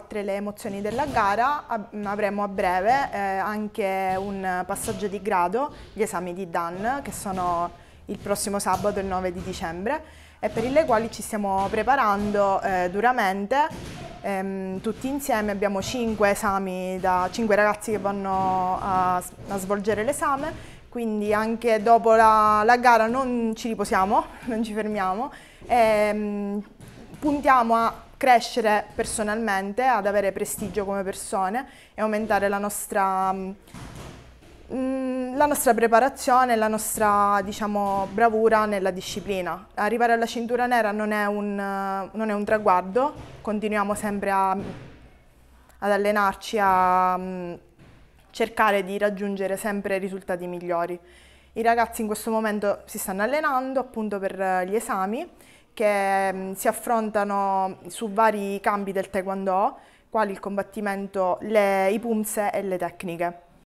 Oltre le emozioni della gara avremo a breve eh, anche un passaggio di grado, gli esami di DAN che sono il prossimo sabato il 9 di dicembre e per i quali ci stiamo preparando eh, duramente. Ehm, tutti insieme abbiamo 5 esami da 5 ragazzi che vanno a, a svolgere l'esame, quindi anche dopo la, la, gara non ci riposiamo, non ci fermiamo. E, ehm, puntiamo a crescere personalmente, ad avere prestigio come persone e aumentare la nostra, mh, mm, mm, la nostra preparazione, la nostra diciamo, bravura nella disciplina. Arrivare alla cintura nera non è un, non è un traguardo, continuiamo sempre a, ad allenarci, a mm, cercare di raggiungere sempre risultati migliori. I ragazzi in questo momento si stanno allenando appunto per gli esami che mm, si affrontano su vari campi del taekwondo, quali il combattimento, le, i punze e le tecniche.